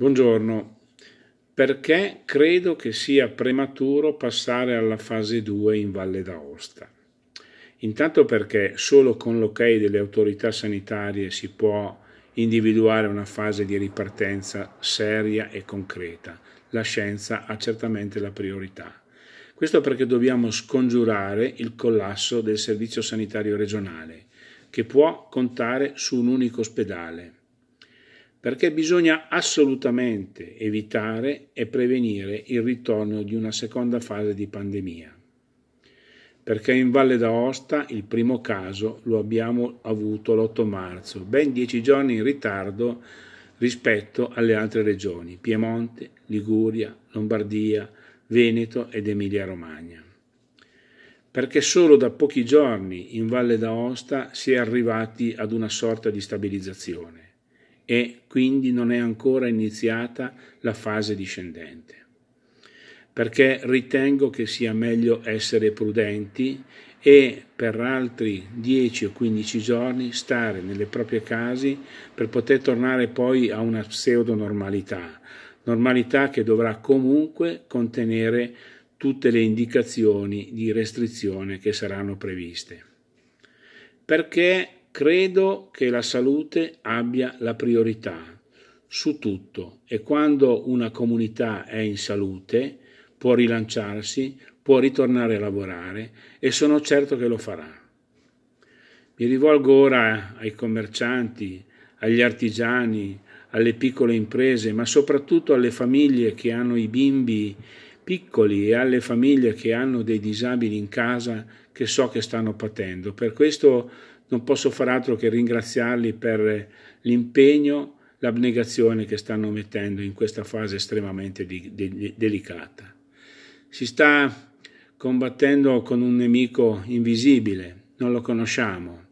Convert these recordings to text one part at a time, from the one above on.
Buongiorno, perché credo che sia prematuro passare alla fase 2 in Valle d'Aosta. Intanto perché solo con l'ok delle autorità sanitarie si può individuare una fase di ripartenza seria e concreta. La scienza ha certamente la priorità. Questo perché dobbiamo scongiurare il collasso del servizio sanitario regionale, che può contare su un unico ospedale perché bisogna assolutamente evitare e prevenire il ritorno di una seconda fase di pandemia. Perché in Valle d'Aosta il primo caso lo abbiamo avuto l'8 marzo, ben dieci giorni in ritardo rispetto alle altre regioni, Piemonte, Liguria, Lombardia, Veneto ed Emilia-Romagna. Perché solo da pochi giorni in Valle d'Aosta si è arrivati ad una sorta di stabilizzazione e quindi non è ancora iniziata la fase discendente. Perché ritengo che sia meglio essere prudenti e per altri 10 o 15 giorni stare nelle proprie case per poter tornare poi a una pseudo-normalità, normalità che dovrà comunque contenere tutte le indicazioni di restrizione che saranno previste. Perché Credo che la salute abbia la priorità su tutto e quando una comunità è in salute può rilanciarsi, può ritornare a lavorare e sono certo che lo farà. Mi rivolgo ora ai commercianti, agli artigiani, alle piccole imprese, ma soprattutto alle famiglie che hanno i bimbi piccoli e alle famiglie che hanno dei disabili in casa che so che stanno patendo. Per questo non posso far altro che ringraziarli per l'impegno, l'abnegazione che stanno mettendo in questa fase estremamente di, de, delicata. Si sta combattendo con un nemico invisibile, non lo conosciamo.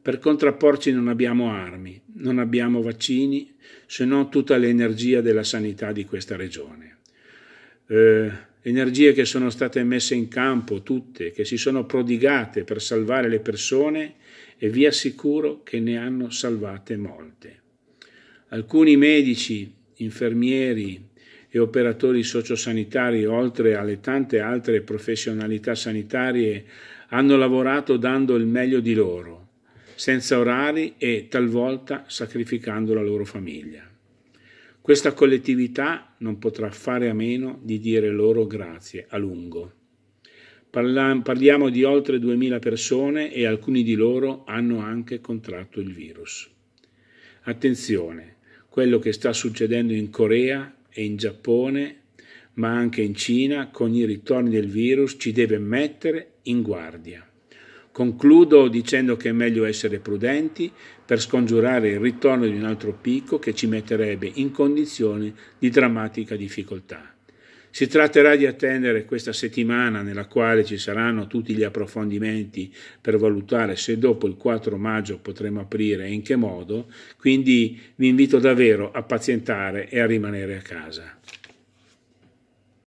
Per contrapporci non abbiamo armi, non abbiamo vaccini, se non tutta l'energia della sanità di questa regione eh, energie che sono state messe in campo tutte, che si sono prodigate per salvare le persone e vi assicuro che ne hanno salvate molte. Alcuni medici, infermieri e operatori sociosanitari, oltre alle tante altre professionalità sanitarie, hanno lavorato dando il meglio di loro, senza orari e talvolta sacrificando la loro famiglia. Questa collettività non potrà fare a meno di dire loro grazie a lungo. Parliamo di oltre 2000 persone e alcuni di loro hanno anche contratto il virus. Attenzione, quello che sta succedendo in Corea e in Giappone, ma anche in Cina con i ritorni del virus, ci deve mettere in guardia. Concludo dicendo che è meglio essere prudenti per scongiurare il ritorno di un altro picco che ci metterebbe in condizioni di drammatica difficoltà. Si tratterà di attendere questa settimana nella quale ci saranno tutti gli approfondimenti per valutare se dopo il 4 maggio potremo aprire e in che modo, quindi vi invito davvero a pazientare e a rimanere a casa.